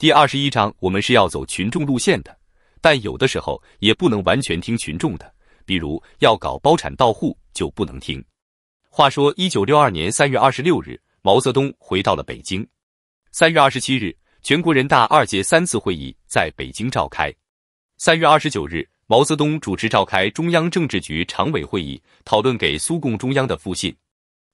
第二十一章，我们是要走群众路线的，但有的时候也不能完全听群众的，比如要搞包产到户就不能听。话说，一九六二年三月二十六日，毛泽东回到了北京。三月二十七日，全国人大二届三次会议在北京召开。三月二十九日，毛泽东主持召开中央政治局常委会议，讨论给苏共中央的复信。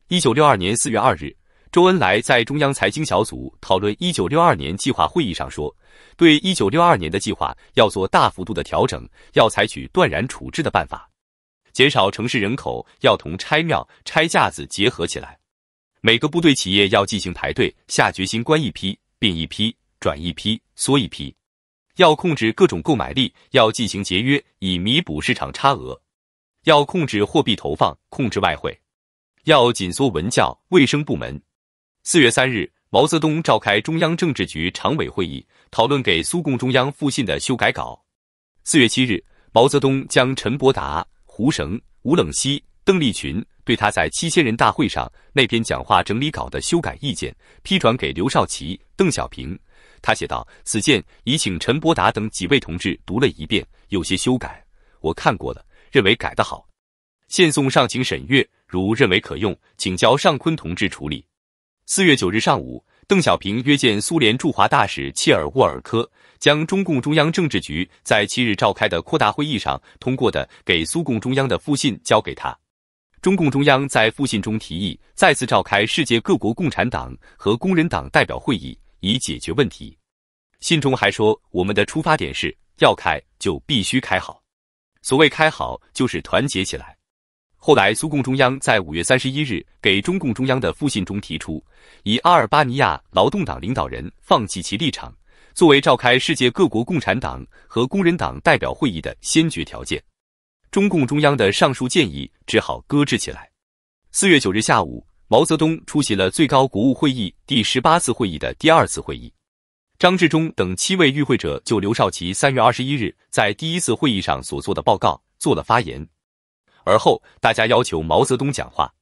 一九六二年四月二日。周恩来在中央财经小组讨论一九六二年计划会议上说：“对一九六二年的计划要做大幅度的调整，要采取断然处置的办法，减少城市人口，要同拆庙、拆架子结合起来。每个部队、企业要进行排队，下决心关一批，并一批，转一批，缩一批。要控制各种购买力，要进行节约，以弥补市场差额。要控制货币投放，控制外汇，要紧缩文教卫生部门。”四月三日，毛泽东召开中央政治局常委会议，讨论给苏共中央复信的修改稿。四月七日，毛泽东将陈伯达、胡绳、吴冷西、邓力群对他在七千人大会上那篇讲话整理稿的修改意见批转给刘少奇、邓小平。他写道：“此件已请陈伯达等几位同志读了一遍，有些修改，我看过了，认为改得好。现送上，请审阅。如认为可用，请交尚昆同志处理。”四月九日上午，邓小平约见苏联驻华大使切尔沃尔科，将中共中央政治局在七日召开的扩大会议上通过的给苏共中央的复信交给他。中共中央在复信中提议再次召开世界各国共产党和工人党代表会议，以解决问题。信中还说：“我们的出发点是要开就必须开好，所谓开好，就是团结起来。”后来，苏共中央在五月三十一日给中共中央的复信中提出，以阿尔巴尼亚劳动党领导人放弃其立场作为召开世界各国共产党和工人党代表会议的先决条件。中共中央的上述建议只好搁置起来。四月九日下午，毛泽东出席了最高国务会议第十八次会议的第二次会议，张治中等七位与会者就刘少奇三月二十一日在第一次会议上所做的报告做了发言。而后，大家要求毛泽东讲话。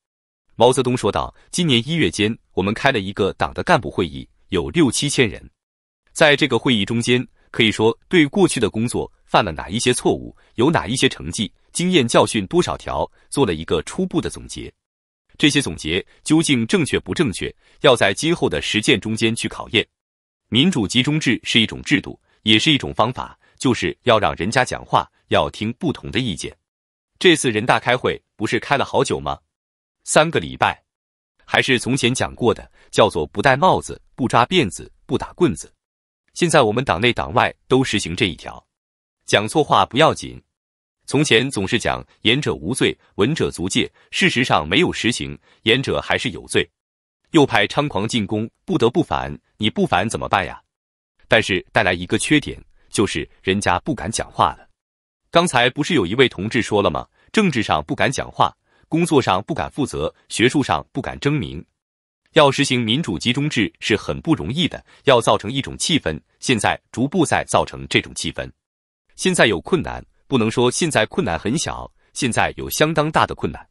毛泽东说道：“今年一月间，我们开了一个党的干部会议，有六七千人。在这个会议中间，可以说对过去的工作犯了哪一些错误，有哪一些成绩，经验教训多少条，做了一个初步的总结。这些总结究竟正确不正确，要在今后的实践中间去考验。民主集中制是一种制度，也是一种方法，就是要让人家讲话，要听不同的意见。”这次人大开会不是开了好久吗？三个礼拜，还是从前讲过的，叫做不戴帽子、不抓辫子、不打棍子。现在我们党内党外都实行这一条，讲错话不要紧。从前总是讲言者无罪，闻者足戒，事实上没有实行，言者还是有罪。右派猖狂进攻，不得不反，你不反怎么办呀？但是带来一个缺点，就是人家不敢讲话了。刚才不是有一位同志说了吗？政治上不敢讲话，工作上不敢负责，学术上不敢争名。要实行民主集中制是很不容易的，要造成一种气氛。现在逐步在造成这种气氛。现在有困难，不能说现在困难很小，现在有相当大的困难。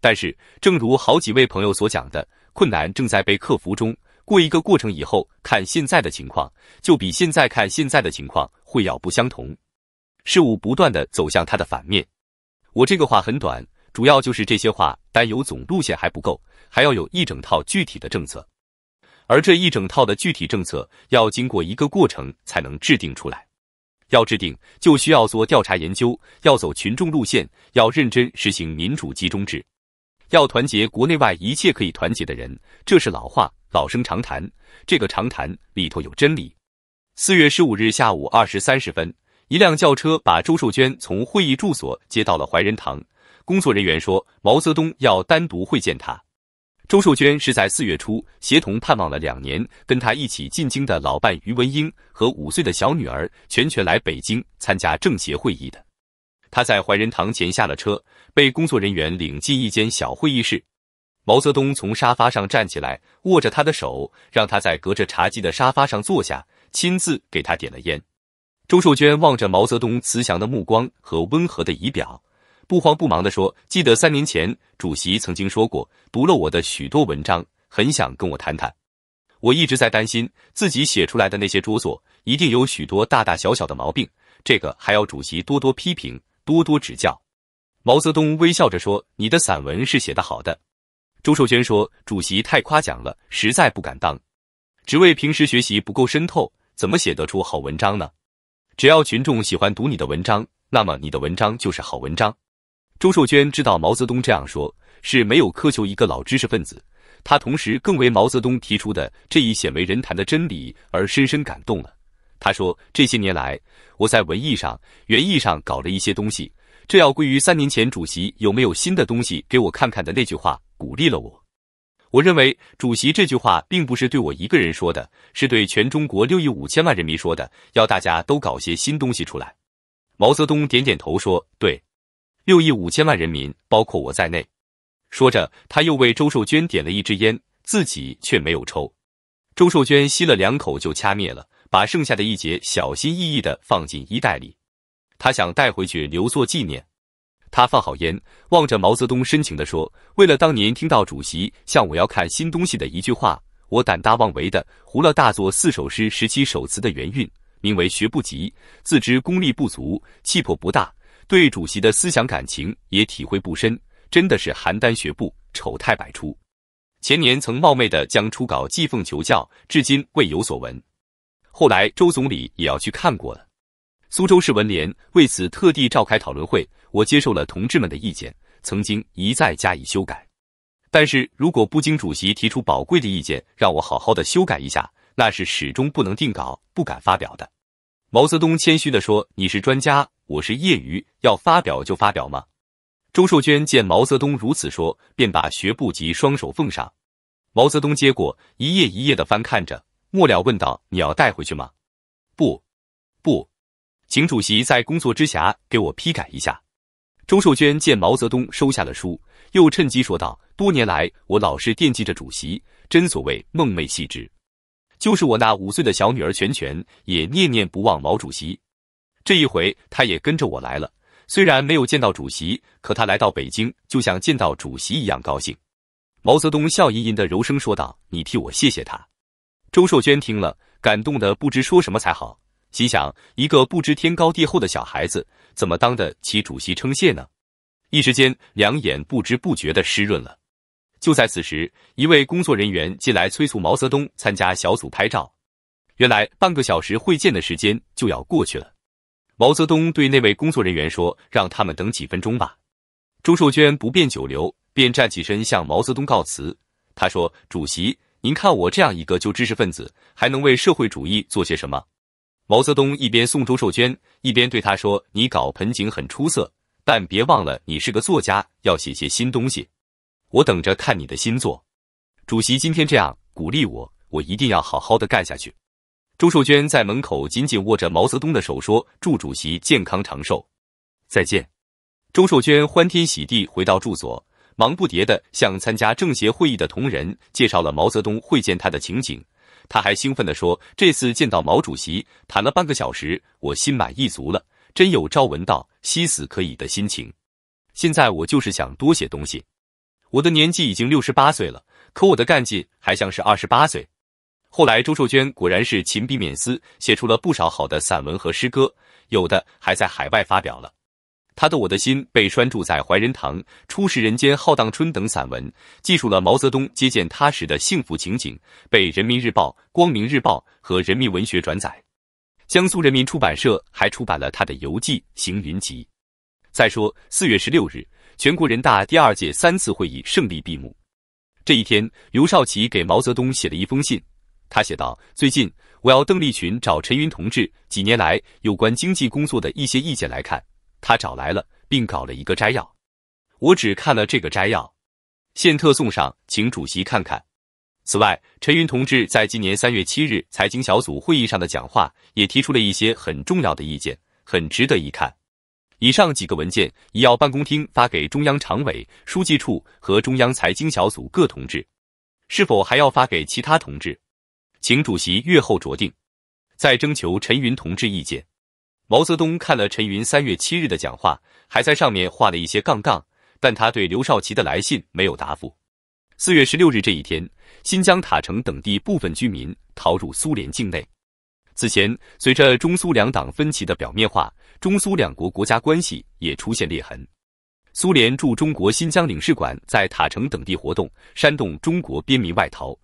但是，正如好几位朋友所讲的，困难正在被克服中。过一个过程以后，看现在的情况，就比现在看现在的情况会要不相同。事物不断地走向它的反面。我这个话很短，主要就是这些话。但有总路线还不够，还要有一整套具体的政策。而这一整套的具体政策，要经过一个过程才能制定出来。要制定，就需要做调查研究，要走群众路线，要认真实行民主集中制，要团结国内外一切可以团结的人。这是老话，老生常谈。这个常谈里头有真理。四月十五日下午二时三十分。一辆轿车把周寿娟从会议住所接到了怀仁堂。工作人员说，毛泽东要单独会见他。周寿娟是在四月初，协同盼望了两年、跟他一起进京的老伴于文英和五岁的小女儿全全来北京参加政协会议的。他在怀仁堂前下了车，被工作人员领进一间小会议室。毛泽东从沙发上站起来，握着他的手，让他在隔着茶几的沙发上坐下，亲自给他点了烟。周寿娟望着毛泽东慈祥的目光和温和的仪表，不慌不忙地说：“记得三年前，主席曾经说过，读了我的许多文章，很想跟我谈谈。我一直在担心自己写出来的那些拙作，一定有许多大大小小的毛病，这个还要主席多多批评，多多指教。”毛泽东微笑着说：“你的散文是写得好的。”周寿娟说：“主席太夸奖了，实在不敢当，只为平时学习不够深透，怎么写得出好文章呢？”只要群众喜欢读你的文章，那么你的文章就是好文章。周寿娟知道毛泽东这样说，是没有苛求一个老知识分子。他同时更为毛泽东提出的这一鲜为人谈的真理而深深感动了。他说：这些年来，我在文艺上、园艺上搞了一些东西，这要归于三年前主席有没有新的东西给我看看的那句话鼓励了我。我认为主席这句话并不是对我一个人说的，是对全中国六亿五千万人民说的，要大家都搞些新东西出来。毛泽东点点头说：“对，六亿五千万人民，包括我在内。”说着，他又为周寿娟点了一支烟，自己却没有抽。周寿娟吸了两口就掐灭了，把剩下的一截小心翼翼的放进衣袋里，他想带回去留作纪念。他放好烟，望着毛泽东深情的说：“为了当年听到主席向我要看新东西的一句话，我胆大妄为的胡了大作四首诗、十七首词的原韵，名为学不及，自知功力不足，气魄不大，对主席的思想感情也体会不深，真的是邯郸学步，丑态百出。前年曾冒昧的将初稿寄奉求教，至今未有所闻。后来周总理也要去看过了。”苏州市文联为此特地召开讨论会，我接受了同志们的意见，曾经一再加以修改。但是如果不经主席提出宝贵的意见，让我好好的修改一下，那是始终不能定稿、不敢发表的。毛泽东谦虚地说：“你是专家，我是业余，要发表就发表嘛。”周寿娟见毛泽东如此说，便把学部及双手奉上。毛泽东接过，一页一页的翻看着，末了问道：“你要带回去吗？”“不，不。”请主席在工作之暇给我批改一下。周寿娟见毛泽东收下了书，又趁机说道：“多年来，我老是惦记着主席，真所谓梦寐系之。就是我那五岁的小女儿全全，也念念不忘毛主席。这一回，她也跟着我来了。虽然没有见到主席，可她来到北京，就像见到主席一样高兴。”毛泽东笑吟吟的柔声说道：“你替我谢谢他。”周寿娟听了，感动的不知说什么才好。心想，一个不知天高地厚的小孩子，怎么当得起主席称谢呢？一时间，两眼不知不觉的湿润了。就在此时，一位工作人员进来催促毛泽东参加小组拍照。原来，半个小时会见的时间就要过去了。毛泽东对那位工作人员说：“让他们等几分钟吧。”朱寿娟不便久留，便站起身向毛泽东告辞。他说：“主席，您看我这样一个旧知识分子，还能为社会主义做些什么？”毛泽东一边送周寿娟，一边对他说：“你搞盆景很出色，但别忘了你是个作家，要写些新东西。我等着看你的新作。”主席今天这样鼓励我，我一定要好好的干下去。周寿娟在门口紧紧握着毛泽东的手说：“祝主席健康长寿，再见。”周寿娟欢天喜地回到住所，忙不迭地向参加政协会议的同仁介绍了毛泽东会见他的情景。他还兴奋的说：“这次见到毛主席，谈了半个小时，我心满意足了，真有朝闻道，夕死可以的心情。现在我就是想多写东西。我的年纪已经六十八岁了，可我的干劲还像是二十八岁。后来，周寿娟果然是勤笔勉思，写出了不少好的散文和诗歌，有的还在海外发表了。”他的《我的心被拴住在怀仁堂》《初识人间浩荡春》等散文，记述了毛泽东接见他时的幸福情景，被《人民日报》《光明日报》和《人民文学》转载。江苏人民出版社还出版了他的游记《行云集》。再说，四月十六日，全国人大第二届三次会议胜利闭幕。这一天，刘少奇给毛泽东写了一封信，他写道：“最近，我要邓丽群找陈云同志几年来有关经济工作的一些意见来看。”他找来了，并搞了一个摘要。我只看了这个摘要，现特送上，请主席看看。此外，陈云同志在今年三月七日财经小组会议上的讲话，也提出了一些很重要的意见，很值得一看。以上几个文件，已要办公厅发给中央常委、书记处和中央财经小组各同志。是否还要发给其他同志？请主席阅后酌定，再征求陈云同志意见。毛泽东看了陈云三月七日的讲话，还在上面画了一些杠杠，但他对刘少奇的来信没有答复。四月十六日这一天，新疆塔城等地部分居民逃入苏联境内。此前，随着中苏两党分歧的表面化，中苏两国国家关系也出现裂痕。苏联驻中国新疆领事馆在塔城等地活动，煽动中国边民外逃。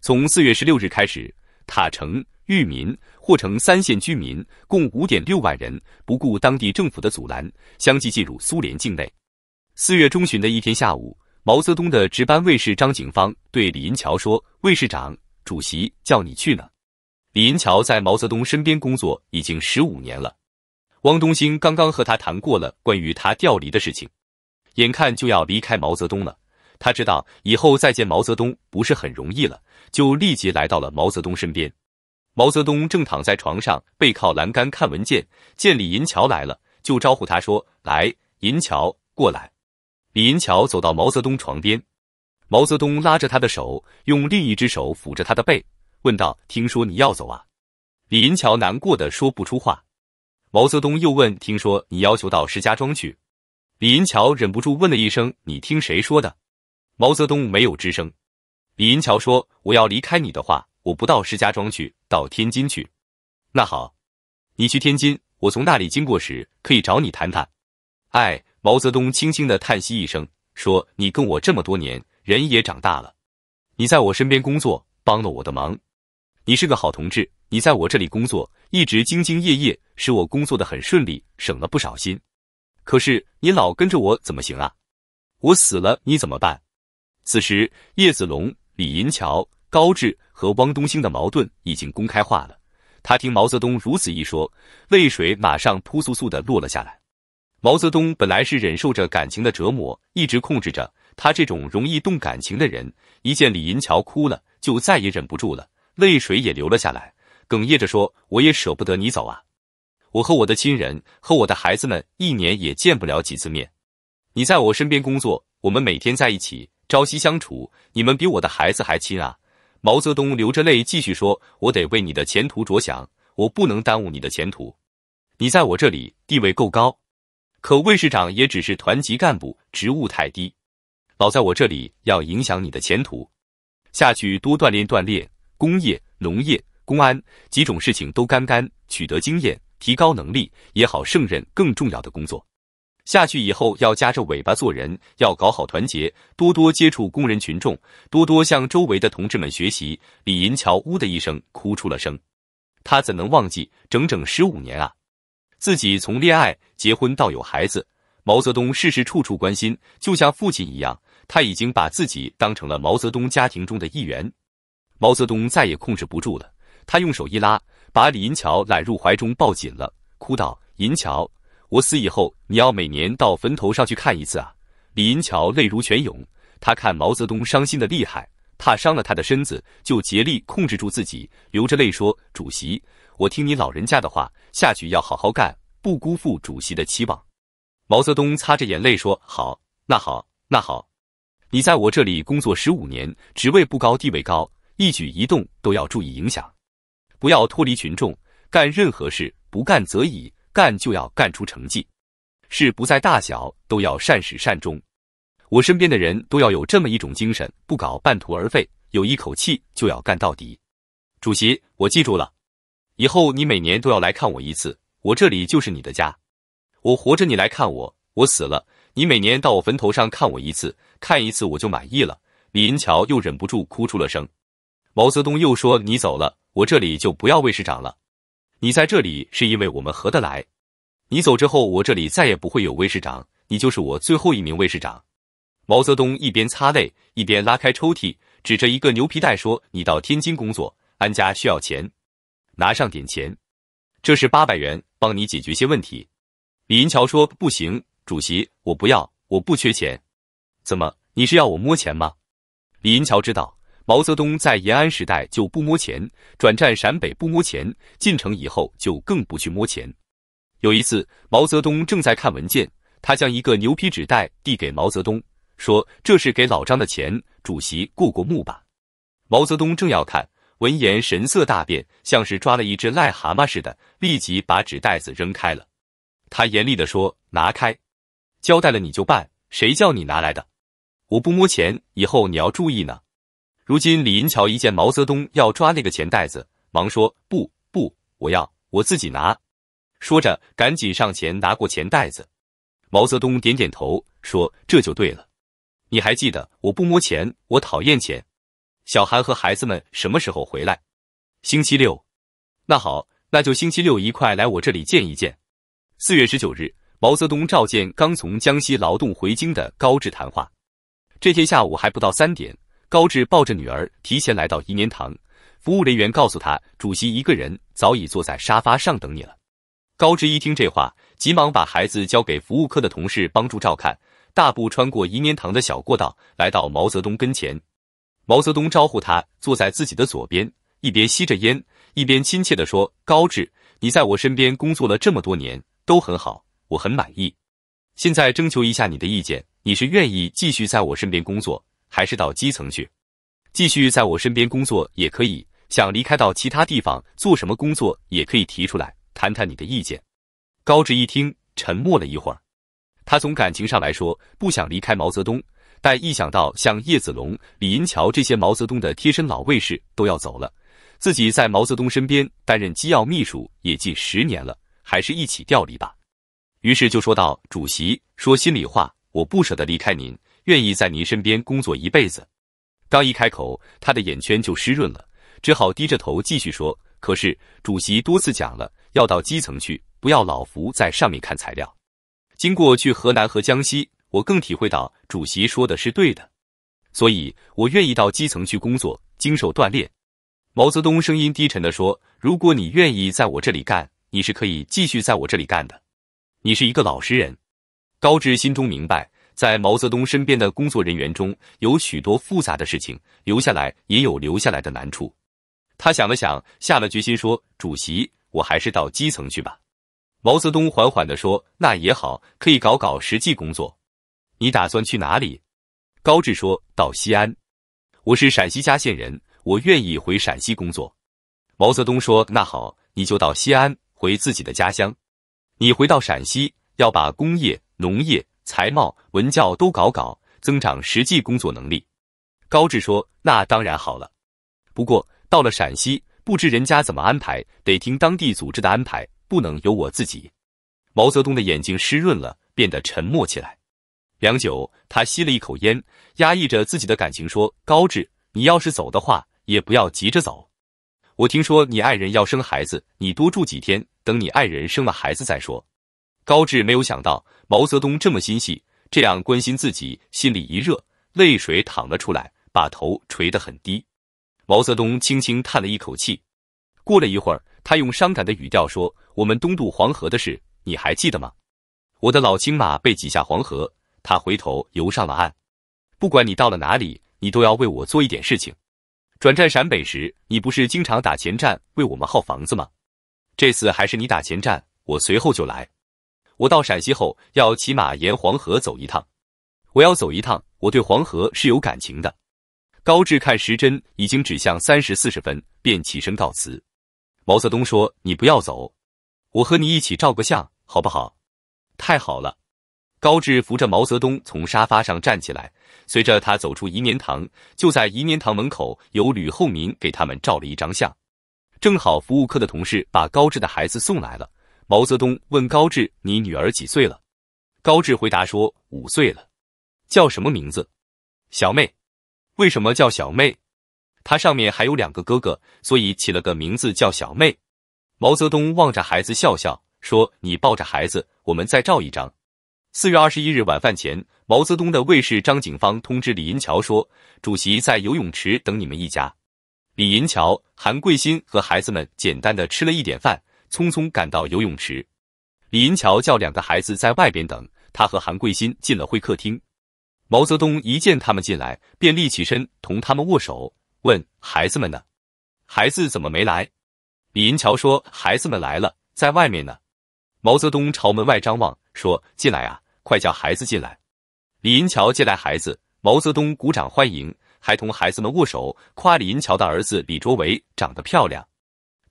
从四月十六日开始，塔城。裕民或成三县居民共五点六万人，不顾当地政府的阻拦，相继进入苏联境内。四月中旬的一天下午，毛泽东的值班卫士张景芳对李银桥说：“卫士长，主席叫你去呢。”李银桥在毛泽东身边工作已经十五年了，汪东兴刚刚和他谈过了关于他调离的事情，眼看就要离开毛泽东了，他知道以后再见毛泽东不是很容易了，就立即来到了毛泽东身边。毛泽东正躺在床上，背靠栏杆看文件，见李银桥来了，就招呼他说：“来，银桥，过来。”李银桥走到毛泽东床边，毛泽东拉着他的手，用另一只手抚着他的背，问道：“听说你要走啊？”李银桥难过的说不出话。毛泽东又问：“听说你要求到石家庄去？”李银桥忍不住问了一声：“你听谁说的？”毛泽东没有吱声。李银桥说：“我要离开你的话。”我不到石家庄去，到天津去。那好，你去天津，我从那里经过时可以找你谈谈。哎，毛泽东轻轻的叹息一声，说：“你跟我这么多年，人也长大了。你在我身边工作，帮了我的忙，你是个好同志。你在我这里工作，一直兢兢业业，使我工作的很顺利，省了不少心。可是你老跟着我怎么行啊？我死了你怎么办？”此时，叶子龙、李银桥。高志和汪东兴的矛盾已经公开化了。他听毛泽东如此一说，泪水马上扑簌簌的落了下来。毛泽东本来是忍受着感情的折磨，一直控制着。他这种容易动感情的人，一见李银桥哭了，就再也忍不住了，泪水也流了下来，哽咽着说：“我也舍不得你走啊！我和我的亲人和我的孩子们一年也见不了几次面。你在我身边工作，我们每天在一起，朝夕相处，你们比我的孩子还亲啊！”毛泽东流着泪继续说：“我得为你的前途着想，我不能耽误你的前途。你在我这里地位够高，可魏市长也只是团级干部，职务太低，老在我这里要影响你的前途。下去多锻炼锻炼，工业、农业、公安几种事情都干干，取得经验，提高能力也好胜任更重要的工作。”下去以后要夹着尾巴做人，要搞好团结，多多接触工人群众，多多向周围的同志们学习。李银桥呜的一声哭出了声，他怎能忘记整整十五年啊！自己从恋爱、结婚到有孩子，毛泽东事事处处关心，就像父亲一样。他已经把自己当成了毛泽东家庭中的一员。毛泽东再也控制不住了，他用手一拉，把李银桥揽入怀中，抱紧了，哭道：“银桥。”我死以后，你要每年到坟头上去看一次啊！李银桥泪如泉涌，他看毛泽东伤心的厉害，怕伤了他的身子，就竭力控制住自己，流着泪说：“主席，我听你老人家的话，下去要好好干，不辜负主席的期望。”毛泽东擦着眼泪说：“好，那好，那好，你在我这里工作十五年，职位不高，地位高，一举一动都要注意影响，不要脱离群众，干任何事不干则已。”干就要干出成绩，事不在大小，都要善始善终。我身边的人都要有这么一种精神，不搞半途而废，有一口气就要干到底。主席，我记住了，以后你每年都要来看我一次，我这里就是你的家。我活着你来看我，我死了，你每年到我坟头上看我一次，看一次我就满意了。李银桥又忍不住哭出了声。毛泽东又说：“你走了，我这里就不要卫士长了。”你在这里是因为我们合得来。你走之后，我这里再也不会有卫士长，你就是我最后一名卫士长。毛泽东一边擦泪，一边拉开抽屉，指着一个牛皮袋说：“你到天津工作，安家需要钱，拿上点钱。这是八百元，帮你解决些问题。”李银桥说：“不行，主席，我不要，我不缺钱。怎么，你是要我摸钱吗？”李银桥知道。毛泽东在延安时代就不摸钱，转战陕北不摸钱，进城以后就更不去摸钱。有一次，毛泽东正在看文件，他将一个牛皮纸袋递给毛泽东，说：“这是给老张的钱，主席过过目吧。”毛泽东正要看，闻言神色大变，像是抓了一只癞蛤蟆似的，立即把纸袋子扔开了。他严厉地说：“拿开！交代了你就办，谁叫你拿来的？我不摸钱，以后你要注意呢。”如今李银桥一见毛泽东要抓那个钱袋子，忙说：“不不，我要我自己拿。”说着，赶紧上前拿过钱袋子。毛泽东点点头，说：“这就对了。你还记得我不摸钱，我讨厌钱。小韩和孩子们什么时候回来？星期六。那好，那就星期六一块来我这里见一见。”四月十九日，毛泽东召见刚从江西劳动回京的高志谈话。这天下午还不到三点。高志抱着女儿提前来到颐年堂，服务人员告诉他：“主席一个人早已坐在沙发上等你了。”高志一听这话，急忙把孩子交给服务科的同事帮助照看，大步穿过颐年堂的小过道，来到毛泽东跟前。毛泽东招呼他坐在自己的左边，一边吸着烟，一边亲切地说：“高志，你在我身边工作了这么多年，都很好，我很满意。现在征求一下你的意见，你是愿意继续在我身边工作？”还是到基层去，继续在我身边工作也可以。想离开到其他地方做什么工作，也可以提出来谈谈你的意见。高志一听，沉默了一会儿。他从感情上来说不想离开毛泽东，但一想到像叶子龙、李银桥这些毛泽东的贴身老卫士都要走了，自己在毛泽东身边担任机要秘书也近十年了，还是一起调离吧。于是就说道：“主席，说心里话，我不舍得离开您。”愿意在您身边工作一辈子。刚一开口，他的眼圈就湿润了，只好低着头继续说：“可是主席多次讲了，要到基层去，不要老伏在上面看材料。经过去河南和江西，我更体会到主席说的是对的，所以我愿意到基层去工作，经受锻炼。”毛泽东声音低沉地说：“如果你愿意在我这里干，你是可以继续在我这里干的。你是一个老实人。”高志心中明白。在毛泽东身边的工作人员中有许多复杂的事情，留下来也有留下来的难处。他想了想，下了决心说：“主席，我还是到基层去吧。”毛泽东缓缓地说：“那也好，可以搞搞实际工作。你打算去哪里？”高志说：“到西安，我是陕西佳县人，我愿意回陕西工作。”毛泽东说：“那好，你就到西安，回自己的家乡。你回到陕西，要把工业、农业、财贸。”文教都搞搞，增长实际工作能力。高志说：“那当然好了，不过到了陕西，不知人家怎么安排，得听当地组织的安排，不能由我自己。”毛泽东的眼睛湿润了，变得沉默起来。良久，他吸了一口烟，压抑着自己的感情说：“高志，你要是走的话，也不要急着走。我听说你爱人要生孩子，你多住几天，等你爱人生了孩子再说。”高志没有想到毛泽东这么心细。这样关心自己，心里一热，泪水淌了出来，把头垂得很低。毛泽东轻轻叹了一口气。过了一会儿，他用伤感的语调说：“我们东渡黄河的事，你还记得吗？我的老青马被挤下黄河，他回头游上了岸。不管你到了哪里，你都要为我做一点事情。转战陕北时，你不是经常打前站为我们耗房子吗？这次还是你打前站，我随后就来。”我到陕西后要骑马沿黄河走一趟，我要走一趟，我对黄河是有感情的。高志看时针已经指向三时四十分，便起身告辞。毛泽东说：“你不要走，我和你一起照个相，好不好？”太好了！高志扶着毛泽东从沙发上站起来，随着他走出颐年堂。就在颐年堂门口，由吕厚民给他们照了一张相。正好服务科的同事把高志的孩子送来了。毛泽东问高志：“你女儿几岁了？”高志回答说：“五岁了，叫什么名字？小妹。为什么叫小妹？她上面还有两个哥哥，所以起了个名字叫小妹。”毛泽东望着孩子笑笑说：“你抱着孩子，我们再照一张。”四月二十一日晚饭前，毛泽东的卫士张景芳通知李银桥说：“主席在游泳池等你们一家。”李银桥、韩桂新和孩子们简单的吃了一点饭。匆匆赶到游泳池，李银桥叫两个孩子在外边等，他和韩贵新进了会客厅。毛泽东一见他们进来，便立起身同他们握手，问：“孩子们呢？孩子怎么没来？”李银桥说：“孩子们来了，在外面呢。”毛泽东朝门外张望，说：“进来啊，快叫孩子进来。”李银桥接来孩子，毛泽东鼓掌欢迎，还同孩子们握手，夸李银桥的儿子李卓维长得漂亮。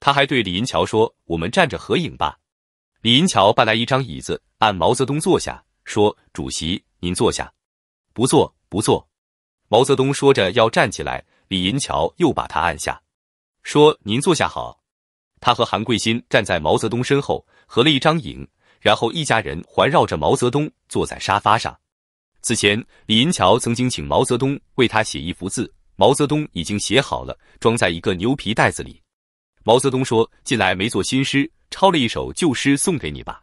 他还对李银桥说：“我们站着合影吧。”李银桥搬来一张椅子，按毛泽东坐下，说：“主席，您坐下。”“不坐，不坐。”毛泽东说着要站起来，李银桥又把他按下，说：“您坐下好。”他和韩贵新站在毛泽东身后合了一张影，然后一家人环绕着毛泽东坐在沙发上。此前，李银桥曾经请毛泽东为他写一幅字，毛泽东已经写好了，装在一个牛皮袋子里。毛泽东说：“近来没做新诗，抄了一首旧诗送给你吧。”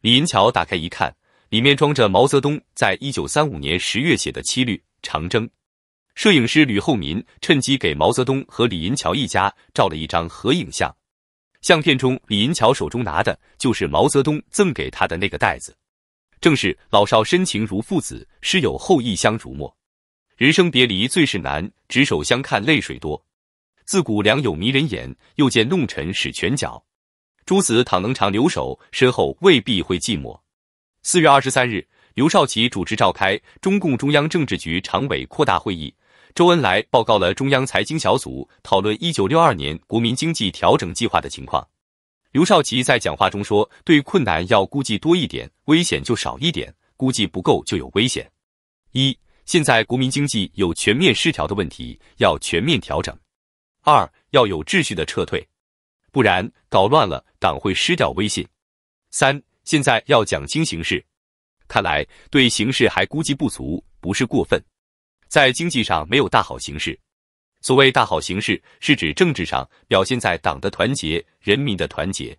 李银桥打开一看，里面装着毛泽东在一九三五年十月写的《七律·长征》。摄影师吕厚民趁机给毛泽东和李银桥一家照了一张合影相。相片中，李银桥手中拿的就是毛泽东赠给他的那个袋子，正是“老少深情如父子，师友厚谊相濡沫。人生别离最是难，执手相看泪水多。”自古良友迷人眼，又见弄臣使拳脚。诸子倘能常留守，身后未必会寂寞。四月二十三日，刘少奇主持召开中共中央政治局常委扩大会议，周恩来报告了中央财经小组讨论一九六二年国民经济调整计划的情况。刘少奇在讲话中说：“对困难要估计多一点，危险就少一点；估计不够就有危险。一，现在国民经济有全面失调的问题，要全面调整。”二要有秩序的撤退，不然搞乱了，党会失掉威信。三现在要讲清形势，看来对形势还估计不足，不是过分。在经济上没有大好形势，所谓大好形势是指政治上表现在党的团结、人民的团结。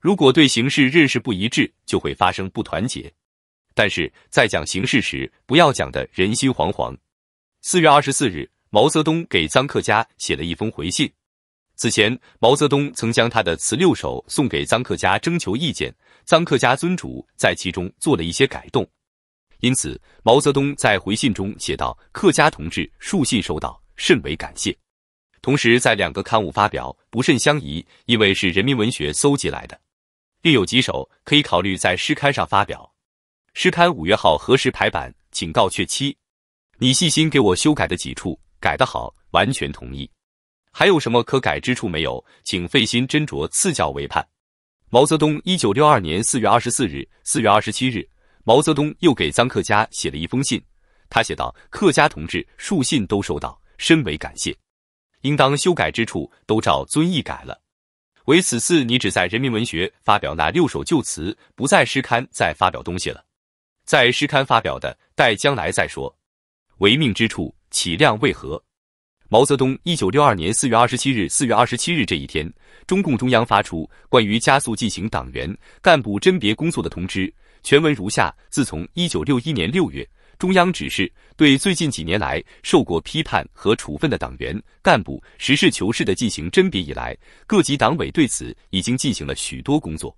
如果对形势认识不一致，就会发生不团结。但是在讲形势时，不要讲得人心惶惶。四月二十四日。毛泽东给臧克家写了一封回信。此前，毛泽东曾将他的词六首送给臧克家征求意见，臧克家尊主在其中做了一些改动。因此，毛泽东在回信中写道：“客家同志书信收到，甚为感谢。同时，在两个刊物发表，不甚相宜，因为是《人民文学》搜集来的，另有几首可以考虑在《诗刊》上发表。《诗刊》五月号何时排版，请告确期。你细心给我修改的几处。”改得好，完全同意。还有什么可改之处没有？请费心斟酌，赐教为盼。毛泽东，一九六二年四月二十四日、四月二十七日，毛泽东又给臧克家写了一封信。他写道：“克家同志，数信都收到，深为感谢。应当修改之处都照遵义改了。唯此次你只在《人民文学》发表那六首旧词，不在《诗刊》再发表东西了。在《诗刊》发表的，待将来再说。为命之处。”起量为何？毛泽东一九六二年四月二十七日，四月二十七日这一天，中共中央发出关于加速进行党员干部甄别工作的通知，全文如下：自从一九六一年六月中央指示对最近几年来受过批判和处分的党员干部实事求是地进行甄别以来，各级党委对此已经进行了许多工作。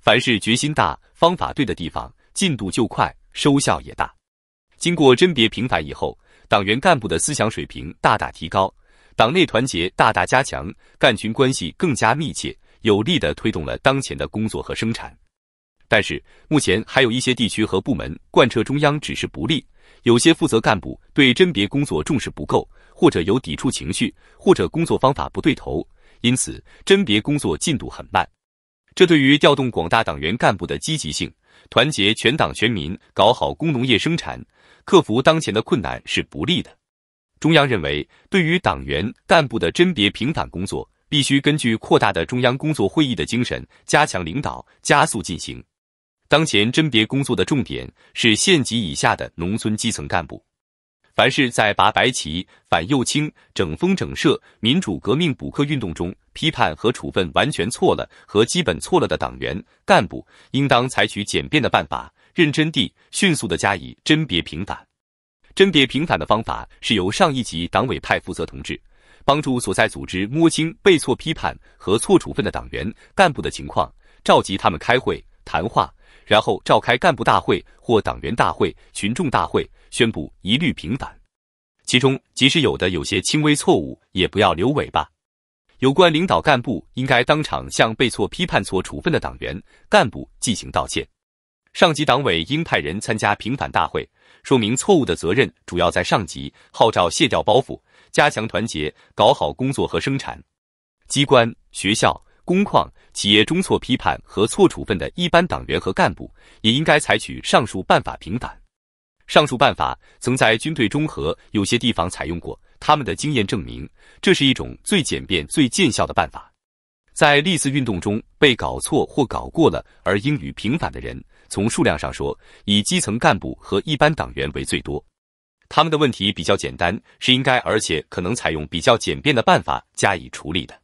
凡是决心大、方法对的地方，进度就快，收效也大。经过甄别平反以后。党员干部的思想水平大大提高，党内团结大大加强，干群关系更加密切，有力地推动了当前的工作和生产。但是，目前还有一些地区和部门贯彻中央指示不力，有些负责干部对甄别工作重视不够，或者有抵触情绪，或者工作方法不对头，因此甄别工作进度很慢。这对于调动广大党员干部的积极性，团结全党全民搞好工农业生产。克服当前的困难是不利的。中央认为，对于党员干部的甄别平反工作，必须根据扩大的中央工作会议的精神，加强领导，加速进行。当前甄别工作的重点是县级以下的农村基层干部。凡是在拔白旗、反右倾、整风整社、民主革命补课运动中，批判和处分完全错了和基本错了的党员干部，应当采取简便的办法。认真地、迅速地加以甄别平反。甄别平反的方法是由上一级党委派负责同志，帮助所在组织摸清被错批判和错处分的党员干部的情况，召集他们开会谈话，然后召开干部大会或党员大会、群众大会，宣布一律平反。其中，即使有的有些轻微错误，也不要留尾巴。有关领导干部应该当场向被错批判、错处分的党员干部进行道歉。上级党委应派人参加平反大会，说明错误的责任主要在上级，号召卸掉包袱，加强团结，搞好工作和生产。机关、学校、工矿、企业中错批判和错处分的一般党员和干部，也应该采取上述办法平反。上述办法曾在军队中和有些地方采用过，他们的经验证明，这是一种最简便、最见效的办法。在历次运动中被搞错或搞过了而应予平反的人。从数量上说，以基层干部和一般党员为最多，他们的问题比较简单，是应该而且可能采用比较简便的办法加以处理的。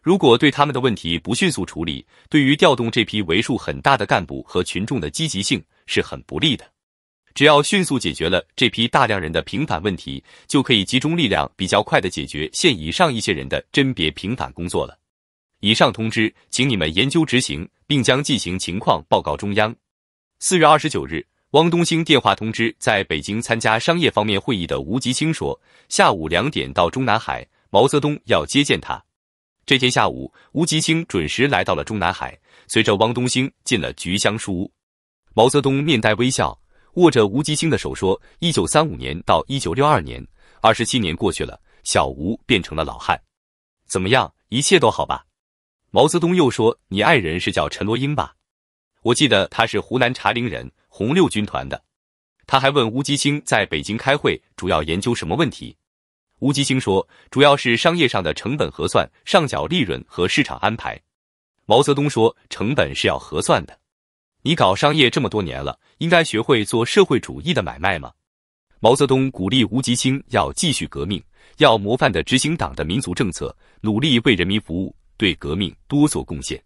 如果对他们的问题不迅速处理，对于调动这批为数很大的干部和群众的积极性是很不利的。只要迅速解决了这批大量人的平反问题，就可以集中力量比较快的解决县以上一些人的甄别平反工作了。以上通知，请你们研究执行，并将进行情况报告中央。四月二十九日，汪东兴电话通知在北京参加商业方面会议的吴吉清说：“下午两点到中南海，毛泽东要接见他。”这天下午，吴吉清准时来到了中南海，随着汪东兴进了菊香书屋。毛泽东面带微笑，握着吴吉清的手说：“一九三五年到一九六二年，二十七年过去了，小吴变成了老汉，怎么样？一切都好吧？”毛泽东又说：“你爱人是叫陈罗英吧？”我记得他是湖南茶陵人，红六军团的。他还问吴吉清在北京开会主要研究什么问题。吴吉清说，主要是商业上的成本核算、上缴利润和市场安排。毛泽东说，成本是要核算的。你搞商业这么多年了，应该学会做社会主义的买卖吗？毛泽东鼓励吴吉清要继续革命，要模范的执行党的民族政策，努力为人民服务，对革命多做贡献。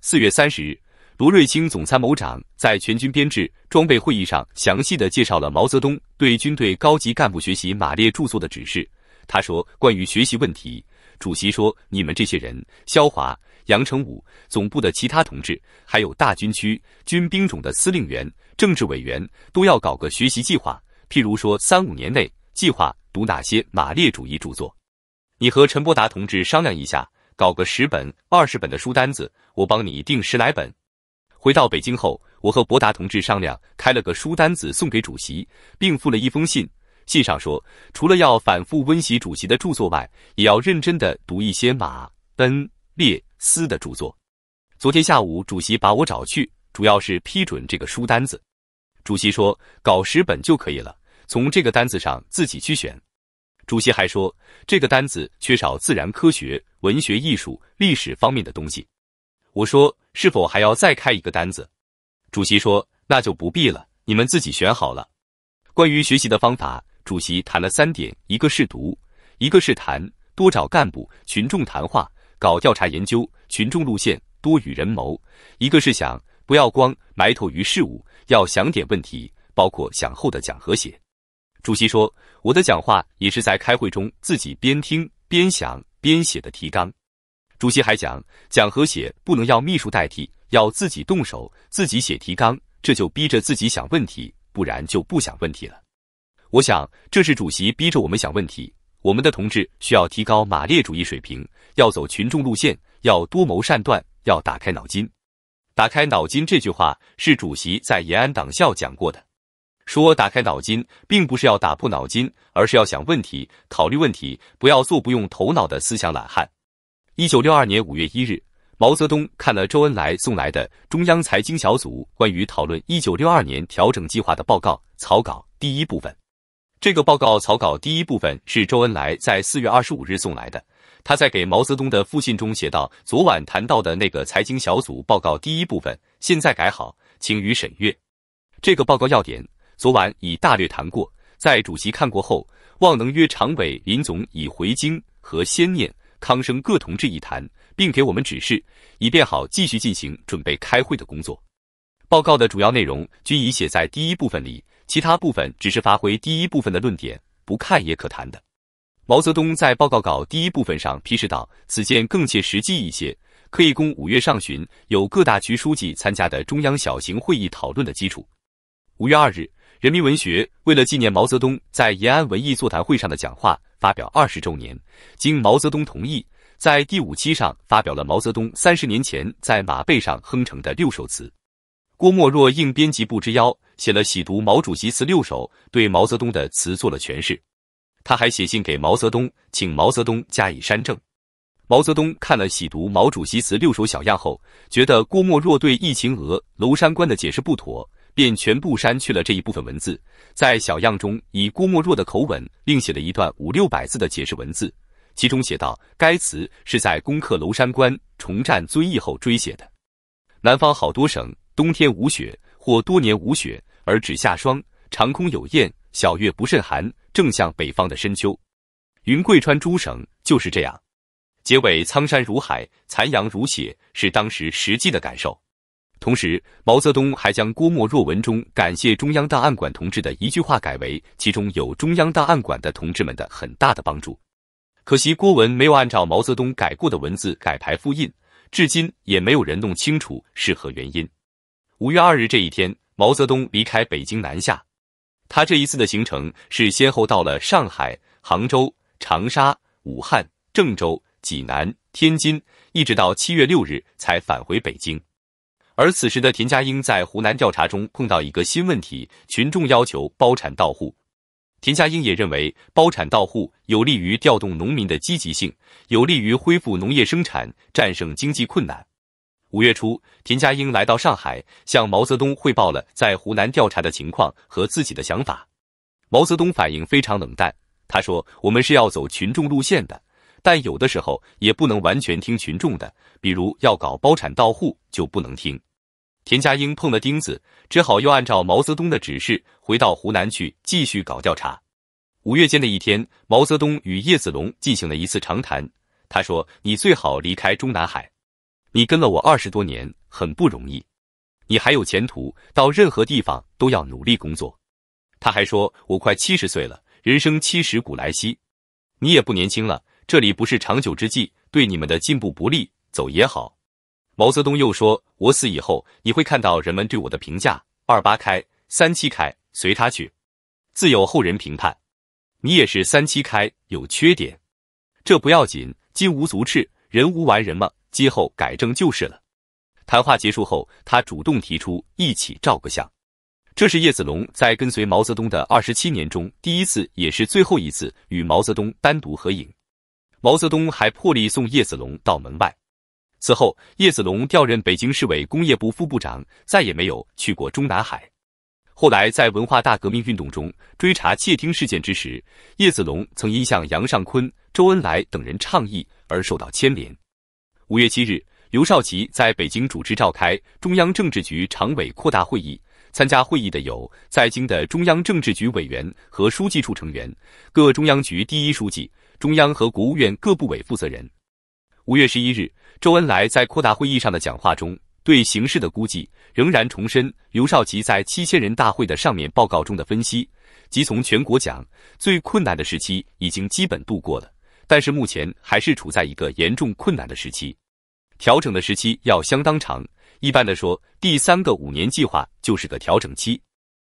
四月三十日。罗瑞卿总参谋长在全军编制装备会议上，详细的介绍了毛泽东对军队高级干部学习马列著作的指示。他说：“关于学习问题，主席说，你们这些人，肖华、杨成武，总部的其他同志，还有大军区、军兵种的司令员、政治委员，都要搞个学习计划。譬如说，三五年内计划读哪些马列主义著作。你和陈伯达同志商量一下，搞个十本、二十本的书单子，我帮你订十来本。”回到北京后，我和博达同志商量，开了个书单子送给主席，并附了一封信。信上说，除了要反复温习主席的著作外，也要认真的读一些马恩列斯的著作。昨天下午，主席把我找去，主要是批准这个书单子。主席说，搞十本就可以了，从这个单子上自己去选。主席还说，这个单子缺少自然科学、文学艺术、历史方面的东西。我说，是否还要再开一个单子？主席说，那就不必了，你们自己选好了。关于学习的方法，主席谈了三点：一个是读，一个是谈，多找干部、群众谈话，搞调查研究，群众路线，多与人谋；一个是想，不要光埋头于事物，要想点问题，包括想后的讲和谐。主席说，我的讲话也是在开会中自己边听边想边写的提纲。主席还讲，讲和写不能要秘书代替，要自己动手，自己写提纲，这就逼着自己想问题，不然就不想问题了。我想，这是主席逼着我们想问题。我们的同志需要提高马列主义水平，要走群众路线，要多谋善断，要打开脑筋。打开脑筋这句话是主席在延安党校讲过的，说打开脑筋，并不是要打破脑筋，而是要想问题、考虑问题，不要做不用头脑的思想懒汉。一九六二年五月一日，毛泽东看了周恩来送来的中央财经小组关于讨论一九六二年调整计划的报告草稿第一部分。这个报告草稿第一部分是周恩来在四月二十五日送来的。他在给毛泽东的复信中写道：“昨晚谈到的那个财经小组报告第一部分，现在改好，请予审阅。这个报告要点，昨晚已大略谈过。在主席看过后，望能约常委林总已回京和先念。”康生各同志一谈，并给我们指示，以便好继续进行准备开会的工作。报告的主要内容均已写在第一部分里，其他部分只是发挥第一部分的论点，不看也可谈的。毛泽东在报告稿第一部分上批示道：“此件更切实际一些，可以供五月上旬有各大局书记参加的中央小型会议讨论的基础。”五月二日，《人民文学》为了纪念毛泽东在延安文艺座谈会上的讲话。发表二十周年，经毛泽东同意，在第五期上发表了毛泽东三十年前在马背上哼成的六首词。郭沫若应编辑部之邀，写了《喜读毛主席词六首》，对毛泽东的词做了诠释。他还写信给毛泽东，请毛泽东加以删正。毛泽东看了《喜读毛主席词六首》小样后，觉得郭沫若对《疫情娥·娄山关》的解释不妥。便全部删去了这一部分文字，在小样中以郭沫若的口吻另写了一段五六百字的解释文字，其中写道：“该词是在攻克娄山关、重占遵义后追写的。南方好多省冬天无雪，或多年无雪，而只下霜，长空有雁，小月不甚寒，正像北方的深秋。云贵川诸省就是这样。结尾苍山如海，残阳如血，是当时实际的感受。”同时，毛泽东还将郭沫若文中感谢中央档案馆同志的一句话改为“其中有中央档案馆的同志们的很大的帮助”。可惜郭文没有按照毛泽东改过的文字改排复印，至今也没有人弄清楚是何原因。五月二日这一天，毛泽东离开北京南下，他这一次的行程是先后到了上海、杭州、长沙、武汉、郑州、济南、天津，一直到七月六日才返回北京。而此时的田家英在湖南调查中碰到一个新问题，群众要求包产到户。田家英也认为包产到户有利于调动农民的积极性，有利于恢复农业生产，战胜经济困难。五月初，田家英来到上海，向毛泽东汇报了在湖南调查的情况和自己的想法。毛泽东反应非常冷淡，他说：“我们是要走群众路线的。”但有的时候也不能完全听群众的，比如要搞包产到户就不能听。田家英碰了钉子，只好又按照毛泽东的指示回到湖南去继续搞调查。五月间的一天，毛泽东与叶子龙进行了一次长谈。他说：“你最好离开中南海，你跟了我二十多年，很不容易，你还有前途，到任何地方都要努力工作。”他还说：“我快七十岁了，人生七十古来稀，你也不年轻了。”这里不是长久之计，对你们的进步不利，走也好。毛泽东又说：“我死以后，你会看到人们对我的评价，二八开、三七开，随他去，自有后人评判。你也是三七开，有缺点，这不要紧，金无足赤，人无完人嘛，今后改正就是了。”谈话结束后，他主动提出一起照个相。这是叶子龙在跟随毛泽东的二十七年中，第一次也是最后一次与毛泽东单独合影。毛泽东还破例送叶子龙到门外。此后，叶子龙调任北京市委工业部副部长，再也没有去过中南海。后来，在文化大革命运动中追查窃听事件之时，叶子龙曾因向杨尚昆、周恩来等人倡议而受到牵连。五月七日，刘少奇在北京主持召开中央政治局常委扩大会议，参加会议的有在京的中央政治局委员和书记处成员、各中央局第一书记。中央和国务院各部委负责人，五月十一日，周恩来在扩大会议上的讲话中，对形势的估计仍然重申刘少奇在七千人大会的上面报告中的分析，即从全国讲，最困难的时期已经基本度过了，但是目前还是处在一个严重困难的时期，调整的时期要相当长。一般的说，第三个五年计划就是个调整期。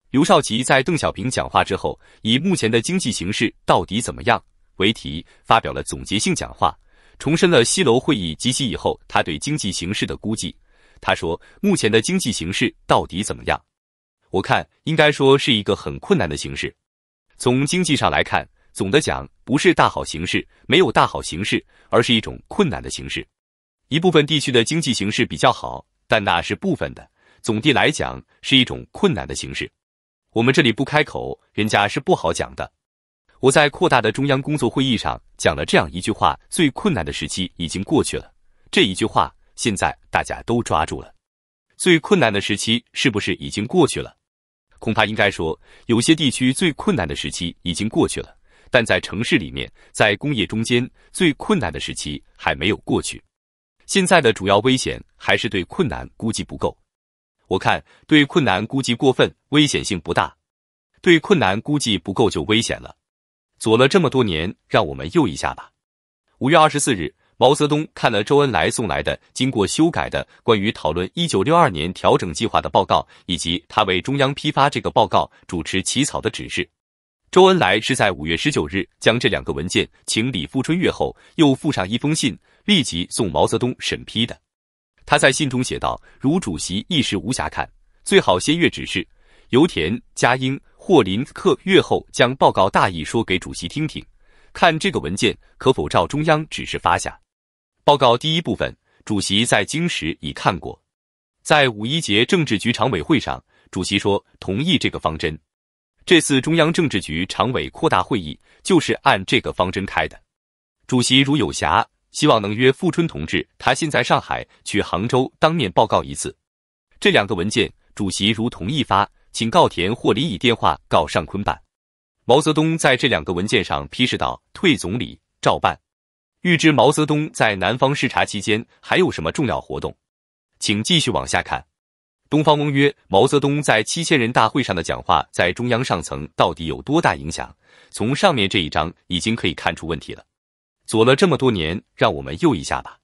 刘少奇在邓小平讲话之后，以目前的经济形势到底怎么样？为题发表了总结性讲话，重申了西楼会议及其以后他对经济形势的估计。他说：“目前的经济形势到底怎么样？我看应该说是一个很困难的形势。从经济上来看，总的讲不是大好形势，没有大好形势，而是一种困难的形势。一部分地区的经济形势比较好，但那是部分的，总的来讲是一种困难的形势。我们这里不开口，人家是不好讲的。”我在扩大的中央工作会议上讲了这样一句话：“最困难的时期已经过去了。”这一句话，现在大家都抓住了。最困难的时期是不是已经过去了？恐怕应该说，有些地区最困难的时期已经过去了，但在城市里面，在工业中间，最困难的时期还没有过去。现在的主要危险还是对困难估计不够。我看，对困难估计过分，危险性不大；对困难估计不够，就危险了。左了这么多年，让我们右一下吧。五月二十四日，毛泽东看了周恩来送来的经过修改的关于讨论一九六二年调整计划的报告，以及他为中央批发这个报告主持起草的指示。周恩来是在五月十九日将这两个文件请李富春阅后，又附上一封信，立即送毛泽东审批的。他在信中写道：“如主席一时无暇看，最好先阅指示。”油田、嘉英、霍林克月后，将报告大意说给主席听听，看这个文件可否照中央指示发下。报告第一部分，主席在京时已看过，在五一节政治局常委会上，主席说同意这个方针。这次中央政治局常委扩大会议就是按这个方针开的。主席如有暇，希望能约富春同志，他现在上海，去杭州当面报告一次。这两个文件，主席如同意发。请告田或李以电话告上坤办。毛泽东在这两个文件上批示到：“退总理照办。”欲知毛泽东在南方视察期间还有什么重要活动，请继续往下看。东方翁曰：“毛泽东在七千人大会上的讲话，在中央上层到底有多大影响？从上面这一章已经可以看出问题了。左了这么多年，让我们右一下吧。”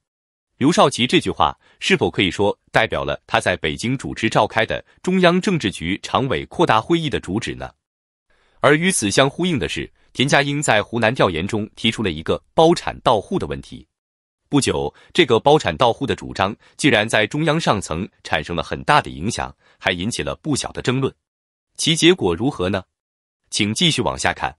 刘少奇这句话是否可以说代表了他在北京主持召开的中央政治局常委扩大会议的主旨呢？而与此相呼应的是，田家英在湖南调研中提出了一个包产到户的问题。不久，这个包产到户的主张竟然在中央上层产生了很大的影响，还引起了不小的争论。其结果如何呢？请继续往下看。